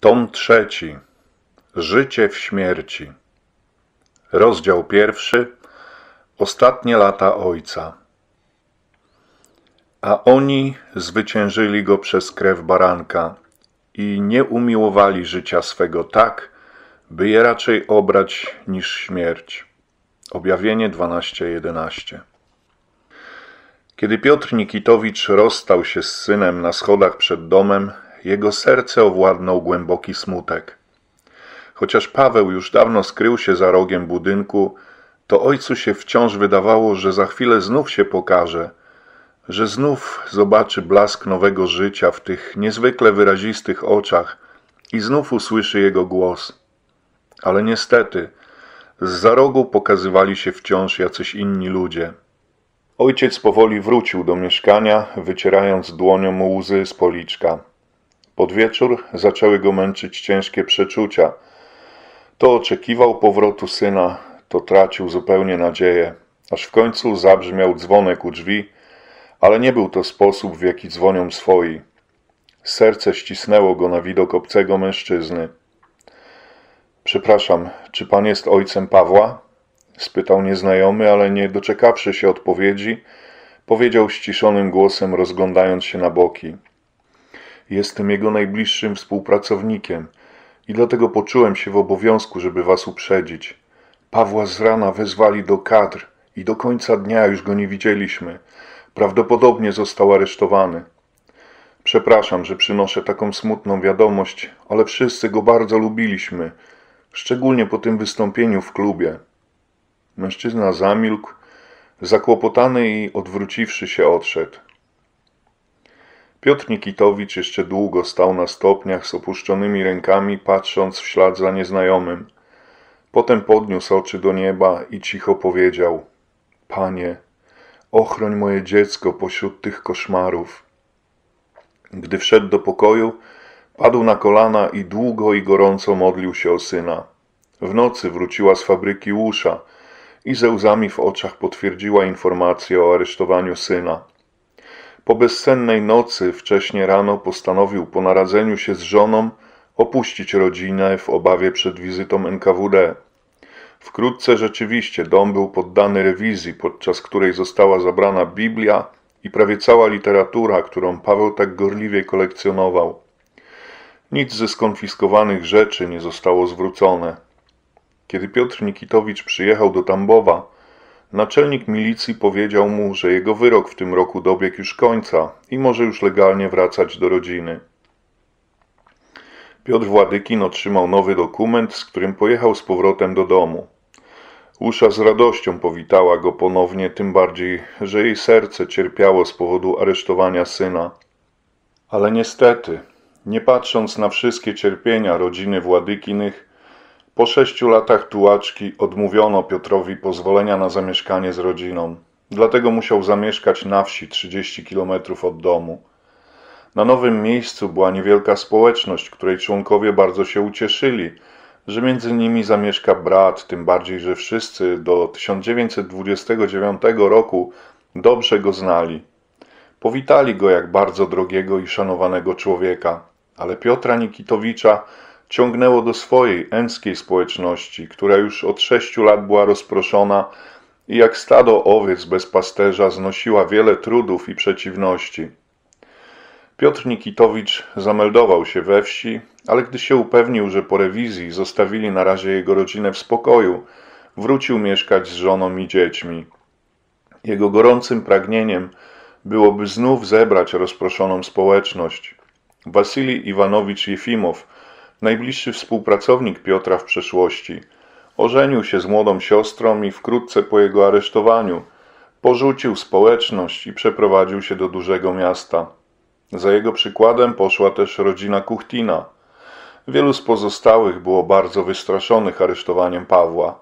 Tom trzeci. Życie w śmierci. Rozdział pierwszy. Ostatnie lata Ojca. A oni zwyciężyli go przez krew baranka i nie umiłowali życia swego tak, by je raczej obrać niż śmierć. Objawienie 12:11. Kiedy Piotr Nikitowicz rozstał się z synem na schodach przed domem, jego serce owładnął głęboki smutek. Chociaż Paweł już dawno skrył się za rogiem budynku, to ojcu się wciąż wydawało, że za chwilę znów się pokaże, że znów zobaczy blask nowego życia w tych niezwykle wyrazistych oczach i znów usłyszy jego głos. Ale niestety, z za rogu pokazywali się wciąż jacyś inni ludzie. Ojciec powoli wrócił do mieszkania, wycierając dłonią łzy z policzka. Pod wieczór zaczęły go męczyć ciężkie przeczucia. To oczekiwał powrotu syna, to tracił zupełnie nadzieję, aż w końcu zabrzmiał dzwonek u drzwi, ale nie był to sposób, w jaki dzwonią swoi. Serce ścisnęło go na widok obcego mężczyzny. Przepraszam, czy pan jest ojcem Pawła? spytał nieznajomy, ale nie doczekawszy się odpowiedzi, powiedział ściszonym głosem, rozglądając się na boki. Jestem jego najbliższym współpracownikiem i dlatego poczułem się w obowiązku, żeby was uprzedzić. Pawła z rana wezwali do kadr i do końca dnia już go nie widzieliśmy. Prawdopodobnie został aresztowany. Przepraszam, że przynoszę taką smutną wiadomość, ale wszyscy go bardzo lubiliśmy, szczególnie po tym wystąpieniu w klubie. Mężczyzna zamilkł, zakłopotany i odwróciwszy się odszedł. Piotr Nikitowicz jeszcze długo stał na stopniach z opuszczonymi rękami, patrząc w ślad za nieznajomym. Potem podniósł oczy do nieba i cicho powiedział: Panie, ochroń moje dziecko pośród tych koszmarów. Gdy wszedł do pokoju, padł na kolana i długo i gorąco modlił się o syna. W nocy wróciła z fabryki łusza i ze łzami w oczach potwierdziła informację o aresztowaniu syna. Po bezsennej nocy wcześnie rano postanowił po naradzeniu się z żoną opuścić rodzinę w obawie przed wizytą NKWD. Wkrótce rzeczywiście dom był poddany rewizji, podczas której została zabrana Biblia i prawie cała literatura, którą Paweł tak gorliwie kolekcjonował. Nic ze skonfiskowanych rzeczy nie zostało zwrócone. Kiedy Piotr Nikitowicz przyjechał do Tambowa, Naczelnik milicji powiedział mu, że jego wyrok w tym roku dobiegł już końca i może już legalnie wracać do rodziny. Piotr Władykin otrzymał nowy dokument, z którym pojechał z powrotem do domu. Usza z radością powitała go ponownie, tym bardziej, że jej serce cierpiało z powodu aresztowania syna. Ale niestety, nie patrząc na wszystkie cierpienia rodziny Władykinych, po sześciu latach tułaczki odmówiono Piotrowi pozwolenia na zamieszkanie z rodziną, dlatego musiał zamieszkać na wsi 30 kilometrów od domu. Na nowym miejscu była niewielka społeczność, której członkowie bardzo się ucieszyli, że między nimi zamieszka brat, tym bardziej, że wszyscy do 1929 roku dobrze go znali. Powitali go jak bardzo drogiego i szanowanego człowieka, ale Piotra Nikitowicza ciągnęło do swojej enckiej społeczności, która już od sześciu lat była rozproszona i jak stado owiec bez pasterza znosiła wiele trudów i przeciwności. Piotr Nikitowicz zameldował się we wsi, ale gdy się upewnił, że po rewizji zostawili na razie jego rodzinę w spokoju, wrócił mieszkać z żoną i dziećmi. Jego gorącym pragnieniem byłoby znów zebrać rozproszoną społeczność. Wasili Iwanowicz Jefimow – najbliższy współpracownik Piotra w przeszłości, ożenił się z młodą siostrą i wkrótce po jego aresztowaniu porzucił społeczność i przeprowadził się do dużego miasta. Za jego przykładem poszła też rodzina Kuchtina. Wielu z pozostałych było bardzo wystraszonych aresztowaniem Pawła.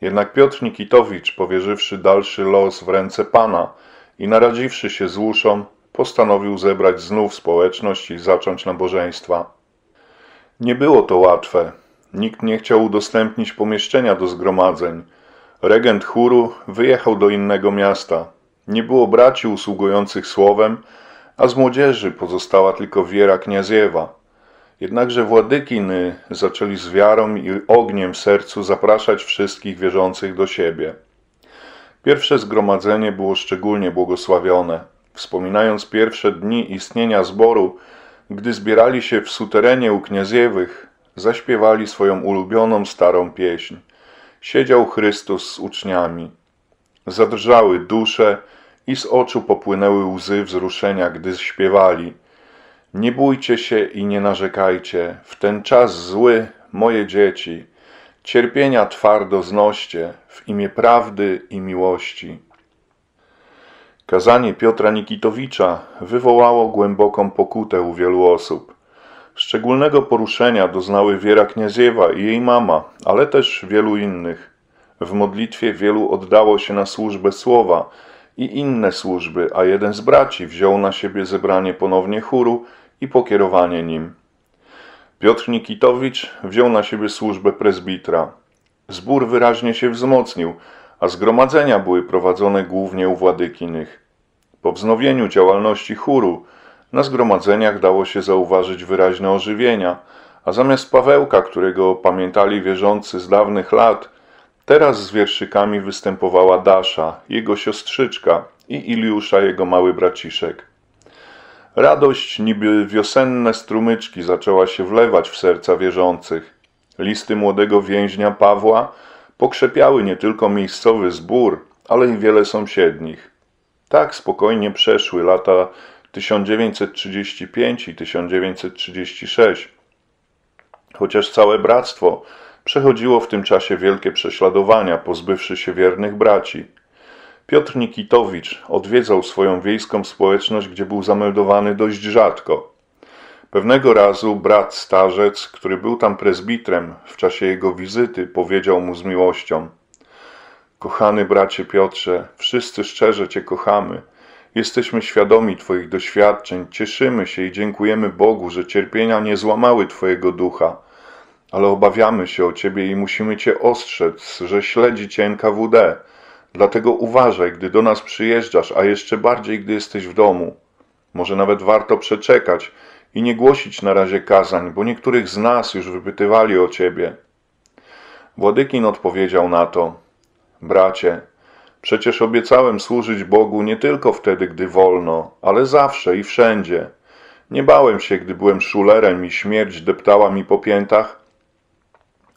Jednak Piotr Nikitowicz, powierzywszy dalszy los w ręce pana i naradziwszy się z łuszą, postanowił zebrać znów społeczność i zacząć nabożeństwa. Nie było to łatwe. Nikt nie chciał udostępnić pomieszczenia do zgromadzeń. Regent chóru wyjechał do innego miasta. Nie było braci usługujących słowem, a z młodzieży pozostała tylko wiera Kniaziewa. Jednakże władykiny zaczęli z wiarą i ogniem w sercu zapraszać wszystkich wierzących do siebie. Pierwsze zgromadzenie było szczególnie błogosławione. Wspominając pierwsze dni istnienia zboru, gdy zbierali się w suterenie u Knieziewych, zaśpiewali swoją ulubioną starą pieśń. Siedział Chrystus z uczniami. Zadrżały dusze i z oczu popłynęły łzy wzruszenia, gdy śpiewali. Nie bójcie się i nie narzekajcie, w ten czas zły, moje dzieci. Cierpienia twardo znoście, w imię prawdy i miłości. Kazanie Piotra Nikitowicza wywołało głęboką pokutę u wielu osób. Szczególnego poruszenia doznały Wiera Kniaziewa i jej mama, ale też wielu innych. W modlitwie wielu oddało się na służbę słowa i inne służby, a jeden z braci wziął na siebie zebranie ponownie chóru i pokierowanie nim. Piotr Nikitowicz wziął na siebie służbę prezbitra. Zbór wyraźnie się wzmocnił, a zgromadzenia były prowadzone głównie u Władykinych. Po wznowieniu działalności chóru na zgromadzeniach dało się zauważyć wyraźne ożywienia, a zamiast Pawełka, którego pamiętali wierzący z dawnych lat, teraz z wierszykami występowała Dasza, jego siostrzyczka i Iliusza, jego mały braciszek. Radość niby wiosenne strumyczki zaczęła się wlewać w serca wierzących. Listy młodego więźnia Pawła – pokrzepiały nie tylko miejscowy zbór, ale i wiele sąsiednich. Tak spokojnie przeszły lata 1935 i 1936, chociaż całe bractwo przechodziło w tym czasie wielkie prześladowania, pozbywszy się wiernych braci. Piotr Nikitowicz odwiedzał swoją wiejską społeczność, gdzie był zameldowany dość rzadko. Pewnego razu brat starzec, który był tam prezbitrem, w czasie jego wizyty powiedział mu z miłością: Kochany bracie Piotrze, wszyscy szczerze Cię kochamy. Jesteśmy świadomi Twoich doświadczeń, cieszymy się i dziękujemy Bogu, że cierpienia nie złamały Twojego ducha, ale obawiamy się o Ciebie i musimy Cię ostrzec, że śledzi Cię NKWD. Dlatego uważaj, gdy do nas przyjeżdżasz, a jeszcze bardziej, gdy jesteś w domu. Może nawet warto przeczekać, i nie głosić na razie kazań, bo niektórych z nas już wypytywali o Ciebie. Władykin odpowiedział na to, bracie, przecież obiecałem służyć Bogu nie tylko wtedy, gdy wolno, ale zawsze i wszędzie. Nie bałem się, gdy byłem szulerem i śmierć deptała mi po piętach,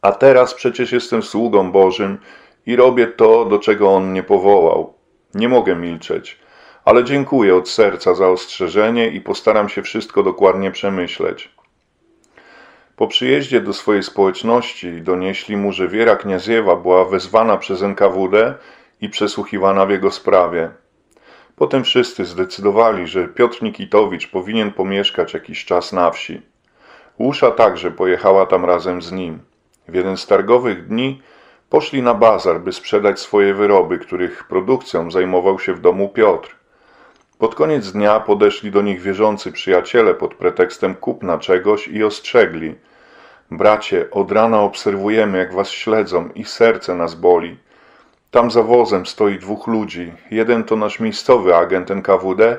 a teraz przecież jestem sługą Bożym i robię to, do czego On mnie powołał. Nie mogę milczeć ale dziękuję od serca za ostrzeżenie i postaram się wszystko dokładnie przemyśleć. Po przyjeździe do swojej społeczności donieśli mu, że Wiera Kniaziewa była wezwana przez NKWD i przesłuchiwana w jego sprawie. Potem wszyscy zdecydowali, że Piotr Nikitowicz powinien pomieszkać jakiś czas na wsi. Łusza także pojechała tam razem z nim. W jeden z targowych dni poszli na bazar, by sprzedać swoje wyroby, których produkcją zajmował się w domu Piotr. Pod koniec dnia podeszli do nich wierzący przyjaciele pod pretekstem kupna czegoś i ostrzegli. Bracie, od rana obserwujemy, jak was śledzą i serce nas boli. Tam za wozem stoi dwóch ludzi. Jeden to nasz miejscowy agent NKWD,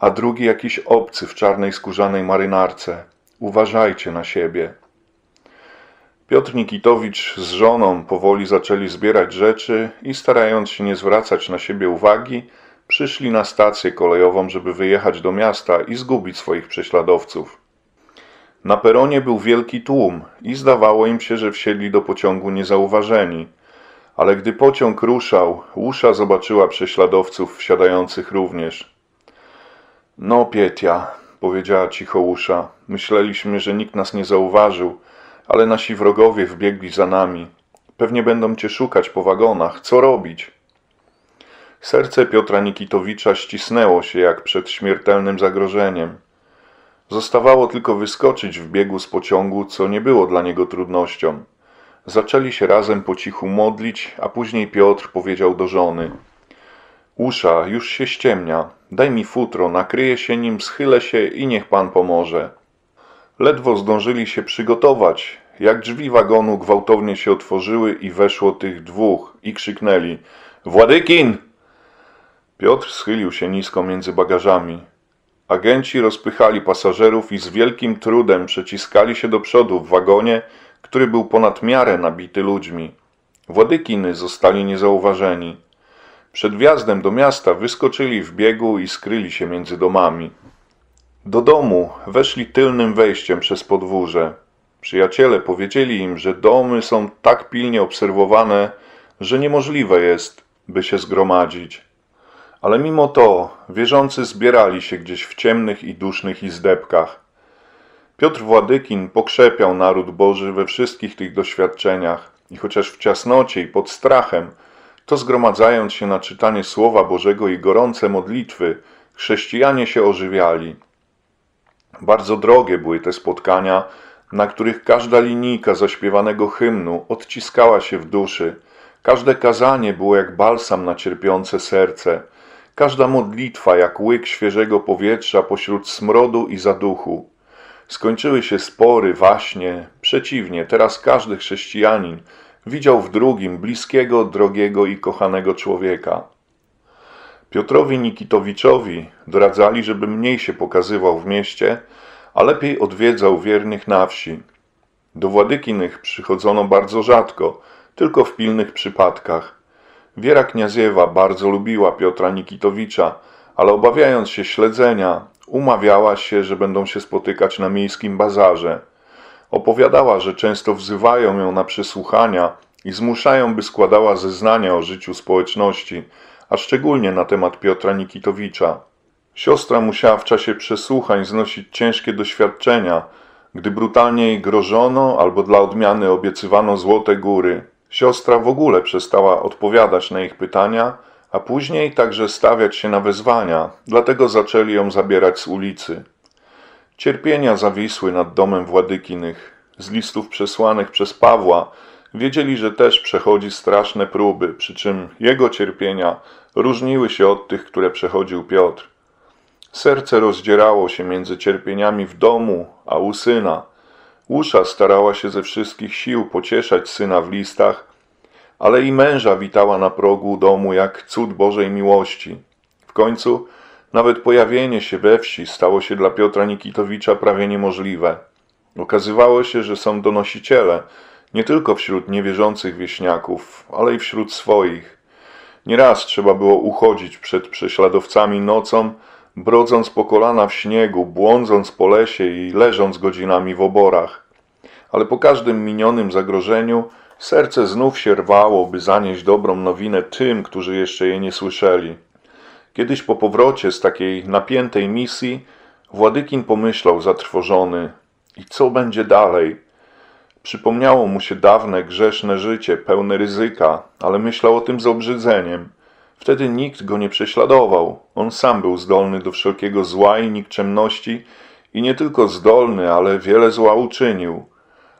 a drugi jakiś obcy w czarnej skórzanej marynarce. Uważajcie na siebie. Piotr Nikitowicz z żoną powoli zaczęli zbierać rzeczy i starając się nie zwracać na siebie uwagi, Przyszli na stację kolejową, żeby wyjechać do miasta i zgubić swoich prześladowców. Na peronie był wielki tłum i zdawało im się, że wsiedli do pociągu niezauważeni. Ale gdy pociąg ruszał, Usza zobaczyła prześladowców wsiadających również. No, Pietia, powiedziała cicho Usza, myśleliśmy, że nikt nas nie zauważył, ale nasi wrogowie wbiegli za nami. Pewnie będą cię szukać po wagonach. Co robić? Serce Piotra Nikitowicza ścisnęło się jak przed śmiertelnym zagrożeniem. Zostawało tylko wyskoczyć w biegu z pociągu, co nie było dla niego trudnością. Zaczęli się razem po cichu modlić, a później Piotr powiedział do żony: Usza, już się ściemnia. Daj mi futro, nakryję się nim, schylę się i niech pan pomoże. Ledwo zdążyli się przygotować, jak drzwi wagonu gwałtownie się otworzyły i weszło tych dwóch i krzyknęli: Władykin! Piotr schylił się nisko między bagażami. Agenci rozpychali pasażerów i z wielkim trudem przeciskali się do przodu w wagonie, który był ponad miarę nabity ludźmi. Władykiny zostali niezauważeni. Przed wjazdem do miasta wyskoczyli w biegu i skryli się między domami. Do domu weszli tylnym wejściem przez podwórze. Przyjaciele powiedzieli im, że domy są tak pilnie obserwowane, że niemożliwe jest, by się zgromadzić. Ale mimo to wierzący zbierali się gdzieś w ciemnych i dusznych izdebkach. Piotr Władykin pokrzepiał naród Boży we wszystkich tych doświadczeniach i chociaż w ciasnocie i pod strachem, to zgromadzając się na czytanie Słowa Bożego i gorące modlitwy, chrześcijanie się ożywiali. Bardzo drogie były te spotkania, na których każda linijka zaśpiewanego hymnu odciskała się w duszy, każde kazanie było jak balsam na cierpiące serce – Każda modlitwa jak łyk świeżego powietrza pośród smrodu i zaduchu. Skończyły się spory, waśnie. Przeciwnie, teraz każdy chrześcijanin widział w drugim bliskiego, drogiego i kochanego człowieka. Piotrowi Nikitowiczowi doradzali, żeby mniej się pokazywał w mieście, a lepiej odwiedzał wiernych na wsi. Do Władykinych przychodzono bardzo rzadko, tylko w pilnych przypadkach. Wiera Kniaziewa bardzo lubiła Piotra Nikitowicza, ale obawiając się śledzenia, umawiała się, że będą się spotykać na miejskim bazarze. Opowiadała, że często wzywają ją na przesłuchania i zmuszają, by składała zeznania o życiu społeczności, a szczególnie na temat Piotra Nikitowicza. Siostra musiała w czasie przesłuchań znosić ciężkie doświadczenia, gdy brutalnie jej grożono albo dla odmiany obiecywano złote góry. Siostra w ogóle przestała odpowiadać na ich pytania, a później także stawiać się na wezwania, dlatego zaczęli ją zabierać z ulicy. Cierpienia zawisły nad domem Władykinych. Z listów przesłanych przez Pawła wiedzieli, że też przechodzi straszne próby, przy czym jego cierpienia różniły się od tych, które przechodził Piotr. Serce rozdzierało się między cierpieniami w domu, a u syna, Usza starała się ze wszystkich sił pocieszać syna w listach, ale i męża witała na progu domu jak cud Bożej miłości. W końcu nawet pojawienie się we wsi stało się dla Piotra Nikitowicza prawie niemożliwe. Okazywało się, że są donosiciele, nie tylko wśród niewierzących wieśniaków, ale i wśród swoich. Nieraz trzeba było uchodzić przed prześladowcami nocą, brodząc po kolana w śniegu, błądząc po lesie i leżąc godzinami w oborach. Ale po każdym minionym zagrożeniu serce znów się rwało, by zanieść dobrą nowinę tym, którzy jeszcze jej nie słyszeli. Kiedyś po powrocie z takiej napiętej misji Władykin pomyślał zatrwożony i co będzie dalej? Przypomniało mu się dawne grzeszne życie, pełne ryzyka, ale myślał o tym z obrzydzeniem. Wtedy nikt go nie prześladował. On sam był zdolny do wszelkiego zła i nikczemności i nie tylko zdolny, ale wiele zła uczynił.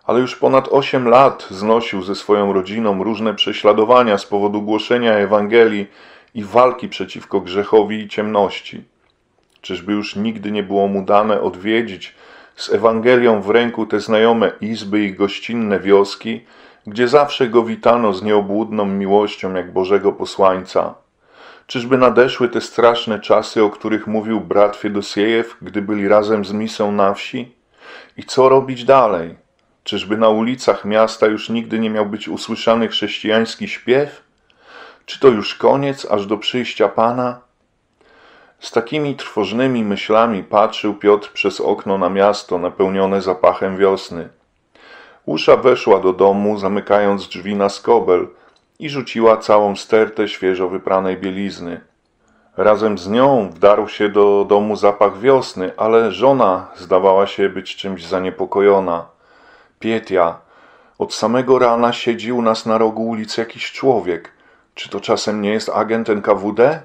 Ale już ponad osiem lat znosił ze swoją rodziną różne prześladowania z powodu głoszenia Ewangelii i walki przeciwko grzechowi i ciemności. Czyżby już nigdy nie było mu dane odwiedzić z Ewangelią w ręku te znajome izby i gościnne wioski, gdzie zawsze go witano z nieobłudną miłością jak Bożego posłańca. Czyżby nadeszły te straszne czasy, o których mówił brat Fiedosiejew, gdy byli razem z misą na wsi? I co robić dalej? Czyżby na ulicach miasta już nigdy nie miał być usłyszany chrześcijański śpiew? Czy to już koniec, aż do przyjścia Pana? Z takimi trwożnymi myślami patrzył Piotr przez okno na miasto napełnione zapachem wiosny. Usza weszła do domu, zamykając drzwi na skobel, i rzuciła całą stertę świeżo wypranej bielizny. Razem z nią wdarł się do domu zapach wiosny, ale żona zdawała się być czymś zaniepokojona. Pietia, od samego rana siedzi u nas na rogu ulicy jakiś człowiek. Czy to czasem nie jest agent NKWD?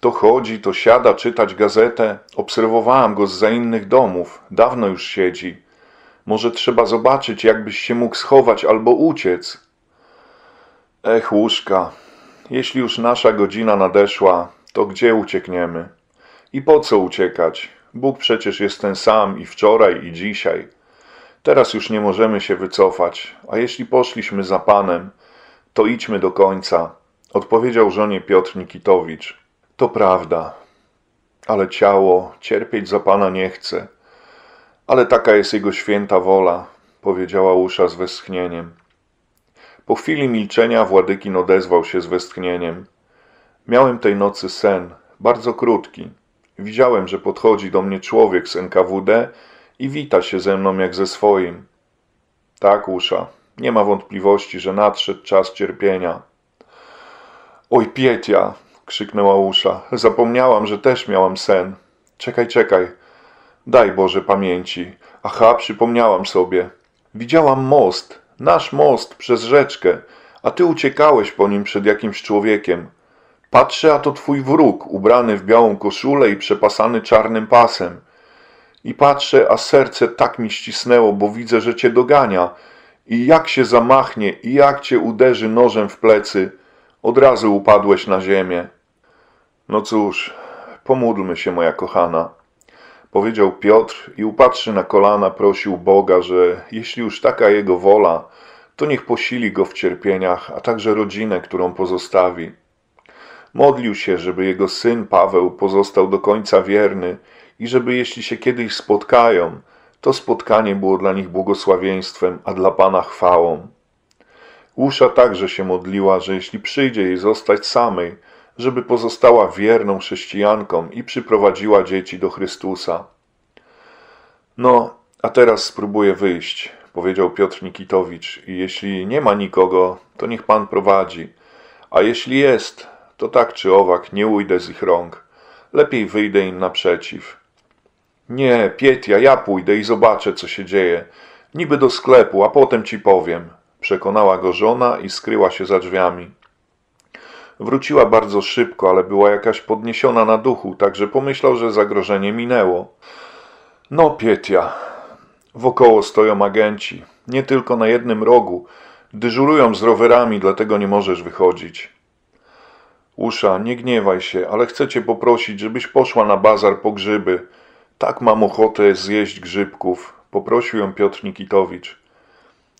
To chodzi, to siada czytać gazetę. Obserwowałam go z za innych domów. Dawno już siedzi. Może trzeba zobaczyć, jakbyś się mógł schować albo uciec. Ech łóżka, jeśli już nasza godzina nadeszła, to gdzie uciekniemy? I po co uciekać? Bóg przecież jest ten sam i wczoraj, i dzisiaj. Teraz już nie możemy się wycofać, a jeśli poszliśmy za Panem, to idźmy do końca, odpowiedział żonie Piotr Nikitowicz. To prawda, ale ciało cierpieć za Pana nie chce. Ale taka jest jego święta wola, powiedziała Usza z westchnieniem. Po chwili milczenia Władykin odezwał się z westchnieniem. Miałem tej nocy sen, bardzo krótki. Widziałem, że podchodzi do mnie człowiek z NKWD i wita się ze mną jak ze swoim. Tak, Usza, nie ma wątpliwości, że nadszedł czas cierpienia. Oj, Pietia! krzyknęła Usza. Zapomniałam, że też miałam sen. Czekaj, czekaj. Daj Boże pamięci. Aha, przypomniałam sobie. Widziałam most, Nasz most przez rzeczkę, a ty uciekałeś po nim przed jakimś człowiekiem. Patrzę, a to twój wróg, ubrany w białą koszulę i przepasany czarnym pasem. I patrzę, a serce tak mi ścisnęło, bo widzę, że cię dogania. I jak się zamachnie, i jak cię uderzy nożem w plecy, od razu upadłeś na ziemię. No cóż, pomódlmy się, moja kochana. Powiedział Piotr i upatrzy na kolana prosił Boga, że jeśli już taka jego wola, to niech posili go w cierpieniach, a także rodzinę, którą pozostawi. Modlił się, żeby jego syn Paweł pozostał do końca wierny i żeby jeśli się kiedyś spotkają, to spotkanie było dla nich błogosławieństwem, a dla Pana chwałą. Usza także się modliła, że jeśli przyjdzie jej zostać samej, żeby pozostała wierną chrześcijanką i przyprowadziła dzieci do Chrystusa. No, a teraz spróbuję wyjść powiedział Piotr Nikitowicz, jeśli nie ma nikogo, to niech Pan prowadzi, a jeśli jest, to tak czy owak nie ujdę z ich rąk, lepiej wyjdę im naprzeciw. Nie, Pietia, ja pójdę i zobaczę, co się dzieje, niby do sklepu, a potem ci powiem. Przekonała go żona i skryła się za drzwiami. Wróciła bardzo szybko, ale była jakaś podniesiona na duchu, także pomyślał, że zagrożenie minęło. No, Pietia, Wokoło stoją agenci, nie tylko na jednym rogu. Dyżurują z rowerami, dlatego nie możesz wychodzić. Usza, nie gniewaj się, ale chcę cię poprosić, żebyś poszła na bazar po grzyby. Tak mam ochotę zjeść grzybków, poprosił ją Piotr Nikitowicz.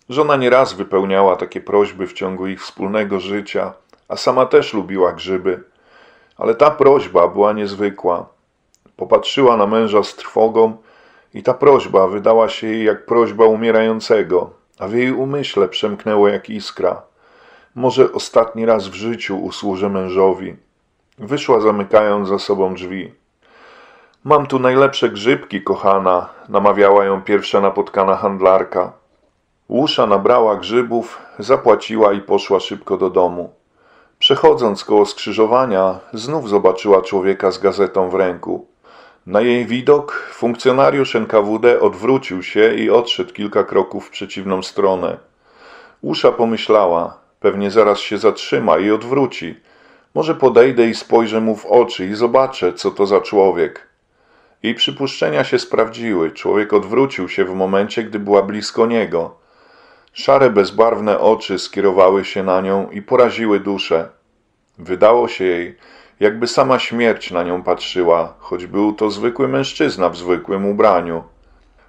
Żona nieraz wypełniała takie prośby w ciągu ich wspólnego życia, a sama też lubiła grzyby. Ale ta prośba była niezwykła. Popatrzyła na męża z trwogą, i ta prośba wydała się jej jak prośba umierającego, a w jej umyśle przemknęło jak iskra. Może ostatni raz w życiu usłużę mężowi. Wyszła zamykając za sobą drzwi. Mam tu najlepsze grzybki, kochana, namawiała ją pierwsza napotkana handlarka. Łusza nabrała grzybów, zapłaciła i poszła szybko do domu. Przechodząc koło skrzyżowania, znów zobaczyła człowieka z gazetą w ręku. Na jej widok funkcjonariusz NKWD odwrócił się i odszedł kilka kroków w przeciwną stronę. Usza pomyślała, pewnie zaraz się zatrzyma i odwróci. Może podejdę i spojrzę mu w oczy i zobaczę, co to za człowiek. Jej przypuszczenia się sprawdziły. Człowiek odwrócił się w momencie, gdy była blisko niego. Szare, bezbarwne oczy skierowały się na nią i poraziły duszę. Wydało się jej, jakby sama śmierć na nią patrzyła, choć był to zwykły mężczyzna w zwykłym ubraniu.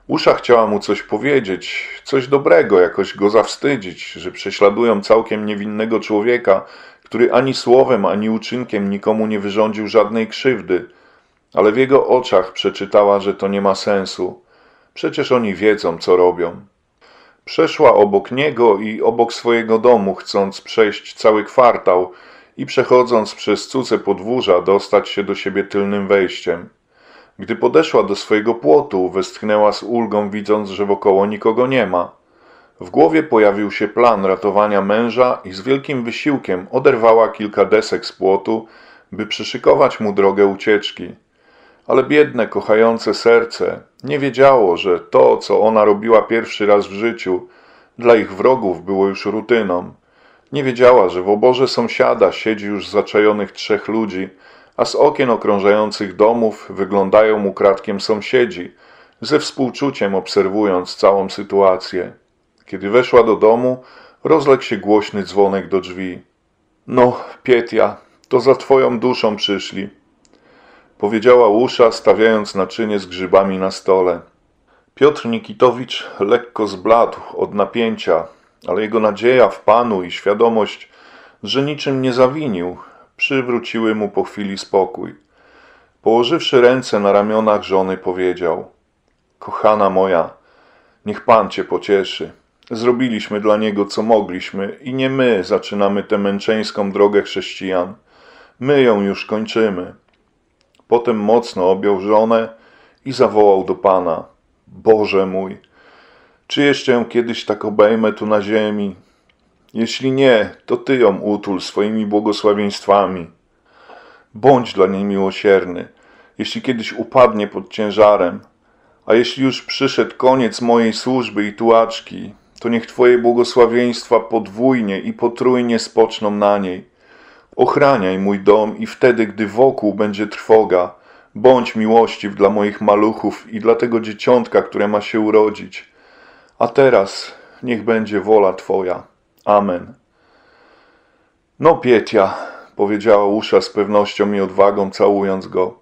Usza chciała mu coś powiedzieć, coś dobrego, jakoś go zawstydzić, że prześladują całkiem niewinnego człowieka, który ani słowem, ani uczynkiem nikomu nie wyrządził żadnej krzywdy, ale w jego oczach przeczytała, że to nie ma sensu. Przecież oni wiedzą, co robią. Przeszła obok niego i obok swojego domu, chcąc przejść cały kwartał, i przechodząc przez cuce podwórza dostać się do siebie tylnym wejściem. Gdy podeszła do swojego płotu, westchnęła z ulgą, widząc, że wokoło nikogo nie ma. W głowie pojawił się plan ratowania męża i z wielkim wysiłkiem oderwała kilka desek z płotu, by przyszykować mu drogę ucieczki. Ale biedne, kochające serce nie wiedziało, że to, co ona robiła pierwszy raz w życiu, dla ich wrogów było już rutyną. Nie wiedziała, że w oborze sąsiada siedzi już zaczajonych trzech ludzi, a z okien okrążających domów wyglądają mu kratkiem sąsiedzi, ze współczuciem obserwując całą sytuację. Kiedy weszła do domu, rozległ się głośny dzwonek do drzwi. No, Pietia, to za twoją duszą przyszli. Powiedziała Usza, stawiając naczynie z grzybami na stole. Piotr Nikitowicz lekko zbladł od napięcia, ale jego nadzieja w Panu i świadomość, że niczym nie zawinił, przywróciły mu po chwili spokój. Położywszy ręce na ramionach żony, powiedział: Kochana moja, niech Pan cię pocieszy. Zrobiliśmy dla niego, co mogliśmy, i nie my zaczynamy tę męczeńską drogę chrześcijan. My ją już kończymy. Potem mocno objął żonę i zawołał do Pana: Boże mój! Czy jeszcze ją kiedyś tak obejmę tu na ziemi? Jeśli nie, to Ty ją utul swoimi błogosławieństwami. Bądź dla niej miłosierny, jeśli kiedyś upadnie pod ciężarem, a jeśli już przyszedł koniec mojej służby i tułaczki, to niech Twoje błogosławieństwa podwójnie i potrójnie spoczną na niej. Ochraniaj mój dom i wtedy, gdy wokół będzie trwoga, bądź miłościw dla moich maluchów i dla tego dzieciątka, które ma się urodzić. A teraz niech będzie wola Twoja. Amen. No, Pietia, powiedziała Usza z pewnością i odwagą, całując go.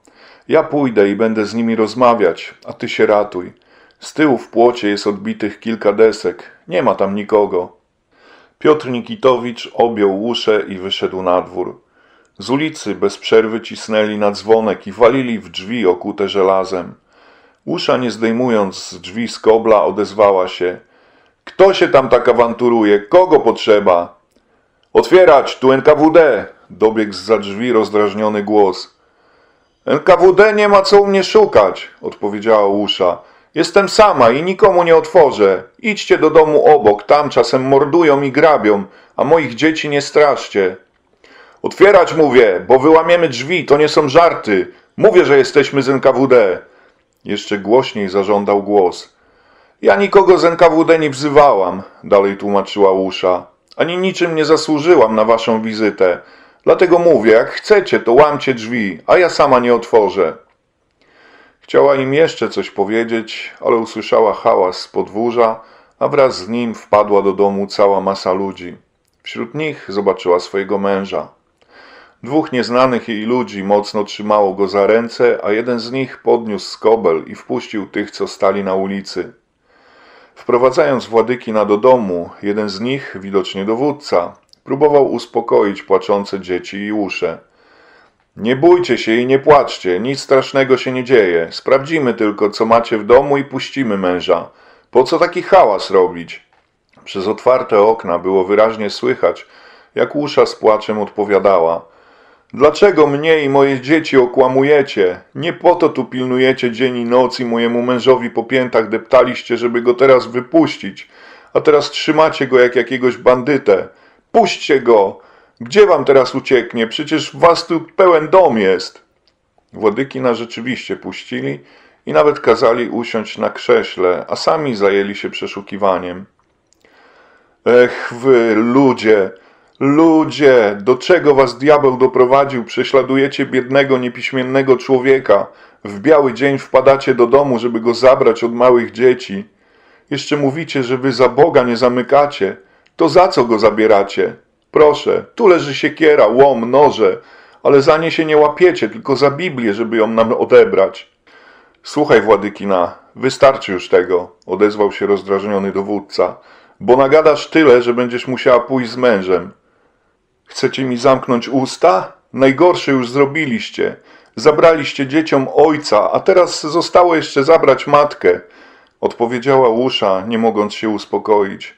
Ja pójdę i będę z nimi rozmawiać, a ty się ratuj. Z tyłu w płocie jest odbitych kilka desek. Nie ma tam nikogo. Piotr Nikitowicz objął uszę i wyszedł na dwór. Z ulicy bez przerwy cisnęli na dzwonek i walili w drzwi okute żelazem. Usza, nie zdejmując z drzwi skobla, odezwała się. Kto się tam tak awanturuje? Kogo potrzeba? Otwierać, tu NKWD! Dobiegł za drzwi rozdrażniony głos. NKWD nie ma co u mnie szukać, odpowiedziała Usza. Jestem sama i nikomu nie otworzę. Idźcie do domu obok, tam czasem mordują i grabią, a moich dzieci nie straszcie. Otwierać mówię, bo wyłamiemy drzwi, to nie są żarty. Mówię, że jesteśmy z NKWD. Jeszcze głośniej zażądał głos. Ja nikogo z NKWD nie wzywałam, dalej tłumaczyła Usza. Ani niczym nie zasłużyłam na waszą wizytę. Dlatego mówię, jak chcecie, to łamcie drzwi, a ja sama nie otworzę. Chciała im jeszcze coś powiedzieć, ale usłyszała hałas z podwórza, a wraz z nim wpadła do domu cała masa ludzi. Wśród nich zobaczyła swojego męża. Dwóch nieznanych jej ludzi mocno trzymało go za ręce, a jeden z nich podniósł skobel i wpuścił tych, co stali na ulicy. Wprowadzając Władykina do domu, jeden z nich, widocznie dowódca, próbował uspokoić płaczące dzieci i usze. Nie bójcie się i nie płaczcie, nic strasznego się nie dzieje. Sprawdzimy tylko, co macie w domu i puścimy męża. Po co taki hałas robić? Przez otwarte okna było wyraźnie słychać, jak usza z płaczem odpowiadała – Dlaczego mnie i moje dzieci okłamujecie? Nie po to tu pilnujecie dzień i noc i mojemu mężowi po piętach deptaliście, żeby go teraz wypuścić, a teraz trzymacie go jak jakiegoś bandytę. Puśćcie go! Gdzie wam teraz ucieknie? Przecież was tu pełen dom jest! Władykina rzeczywiście puścili i nawet kazali usiąść na krześle, a sami zajęli się przeszukiwaniem. Ech wy, ludzie! Ludzie, do czego was diabeł doprowadził? Prześladujecie biednego, niepiśmiennego człowieka. W biały dzień wpadacie do domu, żeby go zabrać od małych dzieci. Jeszcze mówicie, że wy za Boga nie zamykacie. To za co go zabieracie? Proszę, tu leży siekiera, łom, noże, ale za nie się nie łapiecie, tylko za Biblię, żeby ją nam odebrać. Słuchaj, Władykina, wystarczy już tego, odezwał się rozdrażniony dowódca, bo nagadasz tyle, że będziesz musiała pójść z mężem. Chcecie mi zamknąć usta? Najgorsze już zrobiliście. Zabraliście dzieciom ojca, a teraz zostało jeszcze zabrać matkę. Odpowiedziała Usza, nie mogąc się uspokoić.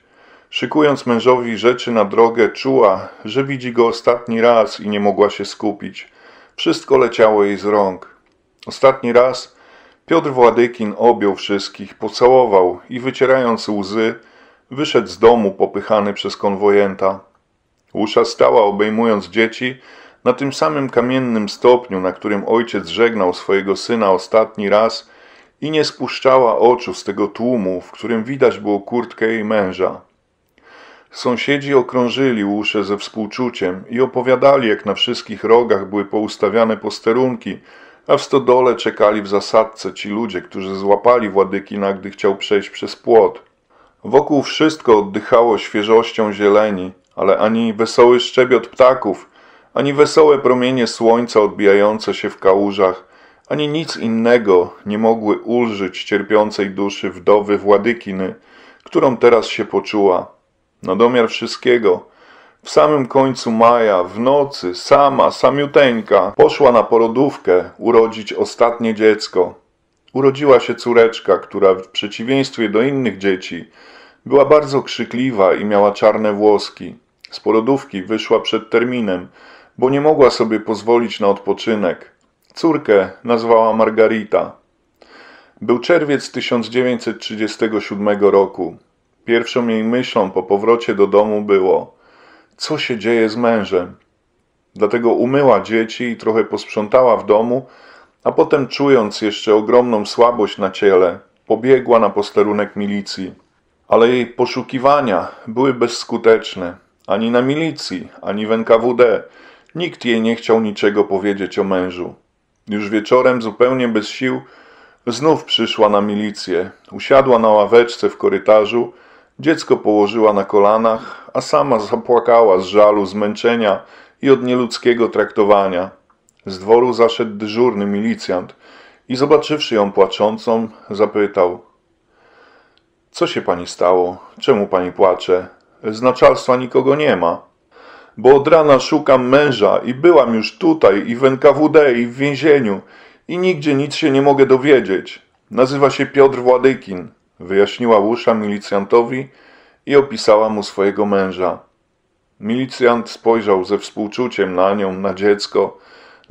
Szykując mężowi rzeczy na drogę, czuła, że widzi go ostatni raz i nie mogła się skupić. Wszystko leciało jej z rąk. Ostatni raz Piotr Władykin objął wszystkich, pocałował i wycierając łzy, wyszedł z domu popychany przez konwojenta stała obejmując dzieci, na tym samym kamiennym stopniu, na którym ojciec żegnał swojego syna ostatni raz i nie spuszczała oczu z tego tłumu, w którym widać było kurtkę jej męża. Sąsiedzi okrążyli uszę ze współczuciem i opowiadali, jak na wszystkich rogach były poustawiane posterunki, a w stodole czekali w zasadce ci ludzie, którzy złapali Władykina, gdy chciał przejść przez płot. Wokół wszystko oddychało świeżością zieleni – ale ani wesoły szczebiot ptaków, ani wesołe promienie słońca odbijające się w kałużach, ani nic innego nie mogły ulżyć cierpiącej duszy wdowy Władykiny, którą teraz się poczuła. Na domiar wszystkiego, w samym końcu maja, w nocy, sama, samiuteńka, poszła na porodówkę urodzić ostatnie dziecko. Urodziła się córeczka, która w przeciwieństwie do innych dzieci była bardzo krzykliwa i miała czarne włoski. Z porodówki wyszła przed terminem, bo nie mogła sobie pozwolić na odpoczynek. Córkę nazwała Margarita. Był czerwiec 1937 roku. Pierwszą jej myślą po powrocie do domu było: co się dzieje z mężem? Dlatego umyła dzieci i trochę posprzątała w domu, a potem, czując jeszcze ogromną słabość na ciele, pobiegła na posterunek milicji. Ale jej poszukiwania były bezskuteczne ani na milicji, ani w NKWD. Nikt jej nie chciał niczego powiedzieć o mężu. Już wieczorem, zupełnie bez sił, znów przyszła na milicję. Usiadła na ławeczce w korytarzu, dziecko położyła na kolanach, a sama zapłakała z żalu, zmęczenia i od nieludzkiego traktowania. Z dworu zaszedł dyżurny milicjant i zobaczywszy ją płaczącą, zapytał: Co się pani stało? Czemu pani płacze? z nikogo nie ma. Bo od rana szukam męża i byłam już tutaj i w NKWD i w więzieniu i nigdzie nic się nie mogę dowiedzieć. Nazywa się Piotr Władykin, wyjaśniła Łusza milicjantowi i opisała mu swojego męża. Milicjant spojrzał ze współczuciem na nią, na dziecko,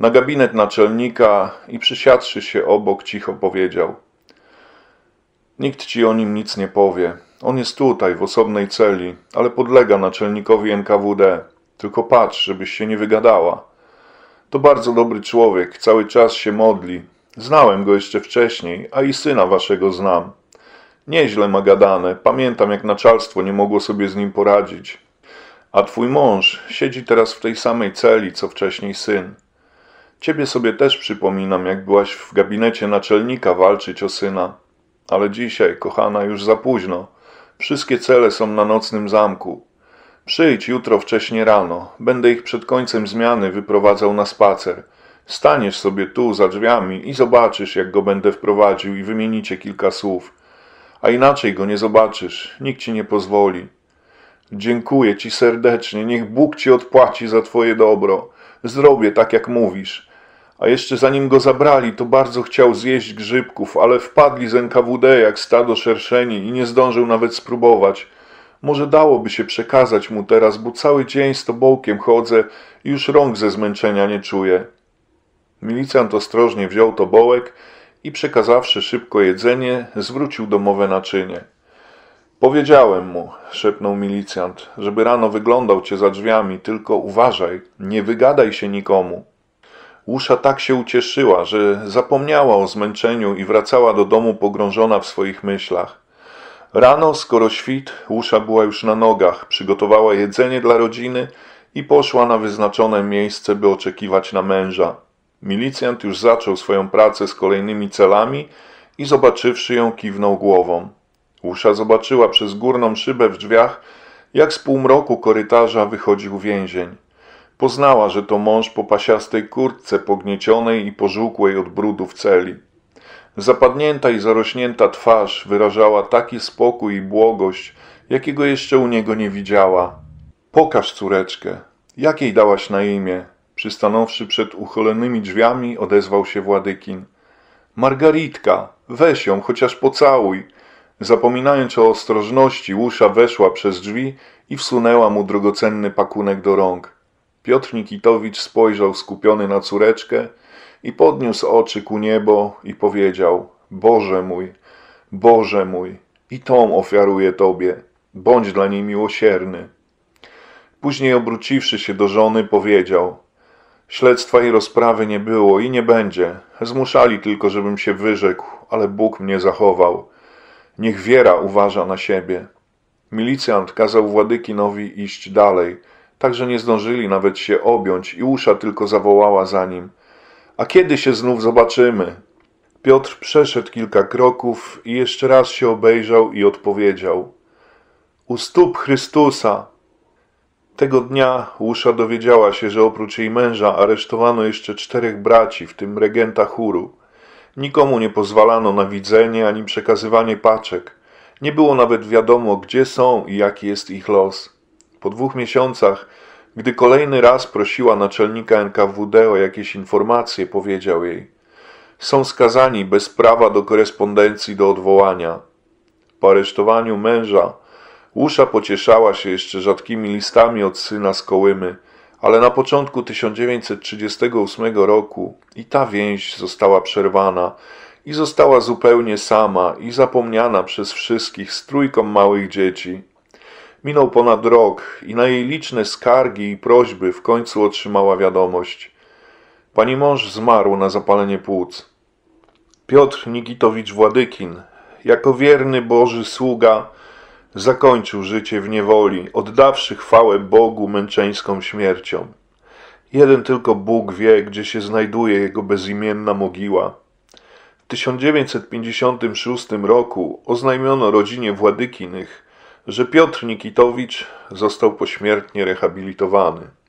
na gabinet naczelnika i przysiadszy się obok cicho powiedział – Nikt ci o nim nic nie powie. On jest tutaj, w osobnej celi, ale podlega naczelnikowi NKWD. Tylko patrz, żebyś się nie wygadała. To bardzo dobry człowiek, cały czas się modli. Znałem go jeszcze wcześniej, a i syna waszego znam. Nieźle ma gadane, pamiętam jak naczelstwo nie mogło sobie z nim poradzić. A twój mąż siedzi teraz w tej samej celi, co wcześniej syn. Ciebie sobie też przypominam, jak byłaś w gabinecie naczelnika walczyć o syna. Ale dzisiaj, kochana, już za późno. Wszystkie cele są na nocnym zamku. Przyjdź jutro wcześnie rano. Będę ich przed końcem zmiany wyprowadzał na spacer. Staniesz sobie tu za drzwiami i zobaczysz, jak go będę wprowadził i wymienicie kilka słów. A inaczej go nie zobaczysz. Nikt ci nie pozwoli. Dziękuję ci serdecznie. Niech Bóg ci odpłaci za twoje dobro. Zrobię tak, jak mówisz. A jeszcze zanim go zabrali, to bardzo chciał zjeść grzybków, ale wpadli z NKWD jak stado szerszeni i nie zdążył nawet spróbować. Może dałoby się przekazać mu teraz, bo cały dzień z tobołkiem chodzę i już rąk ze zmęczenia nie czuję. Milicjant ostrożnie wziął tobołek i przekazawszy szybko jedzenie, zwrócił domowe naczynie. Powiedziałem mu, szepnął milicjant, żeby rano wyglądał cię za drzwiami, tylko uważaj, nie wygadaj się nikomu. Łusza tak się ucieszyła, że zapomniała o zmęczeniu i wracała do domu pogrążona w swoich myślach. Rano, skoro świt, Łusza była już na nogach, przygotowała jedzenie dla rodziny i poszła na wyznaczone miejsce, by oczekiwać na męża. Milicjant już zaczął swoją pracę z kolejnymi celami i zobaczywszy ją, kiwnął głową. Łusza zobaczyła przez górną szybę w drzwiach, jak z półmroku korytarza wychodził więzień. Poznała, że to mąż po pasiastej kurtce pogniecionej i pożółkłej od brudu w celi. Zapadnięta i zarośnięta twarz wyrażała taki spokój i błogość, jakiego jeszcze u niego nie widziała. Pokaż córeczkę. Jakiej dałaś na imię? Przystanąwszy przed uchylonymi drzwiami, odezwał się Władykin. Margaritka, weź ją, chociaż pocałuj. Zapominając o ostrożności, Usza weszła przez drzwi i wsunęła mu drogocenny pakunek do rąk. Piotr Nikitowicz spojrzał skupiony na córeczkę i podniósł oczy ku niebo i powiedział: Boże mój, Boże mój, i tą ofiaruję Tobie, bądź dla niej miłosierny. Później obróciwszy się do żony, powiedział: Śledztwa i rozprawy nie było i nie będzie. Zmuszali tylko, żebym się wyrzekł, ale Bóg mnie zachował. Niech wiera uważa na siebie. Milicjant kazał Władykinowi iść dalej tak że nie zdążyli nawet się objąć i usza tylko zawołała za nim. A kiedy się znów zobaczymy? Piotr przeszedł kilka kroków i jeszcze raz się obejrzał i odpowiedział. U stóp Chrystusa! Tego dnia Łusza dowiedziała się, że oprócz jej męża aresztowano jeszcze czterech braci, w tym regenta chóru. Nikomu nie pozwalano na widzenie ani przekazywanie paczek. Nie było nawet wiadomo, gdzie są i jaki jest ich los. Po dwóch miesiącach, gdy kolejny raz prosiła naczelnika NKWD o jakieś informacje, powiedział jej: Są skazani bez prawa do korespondencji do odwołania. Po aresztowaniu męża, Usza pocieszała się jeszcze rzadkimi listami od syna z Kołymy, ale na początku 1938 roku i ta więź została przerwana i została zupełnie sama i zapomniana przez wszystkich z trójką małych dzieci. Minął ponad rok i na jej liczne skargi i prośby w końcu otrzymała wiadomość. Pani mąż zmarł na zapalenie płuc. Piotr Nikitowicz Władykin, jako wierny Boży sługa, zakończył życie w niewoli, oddawszy chwałę Bogu męczeńską śmiercią. Jeden tylko Bóg wie, gdzie się znajduje jego bezimienna mogiła. W 1956 roku oznajmiono rodzinie Władykinych, że Piotr Nikitowicz został pośmiertnie rehabilitowany.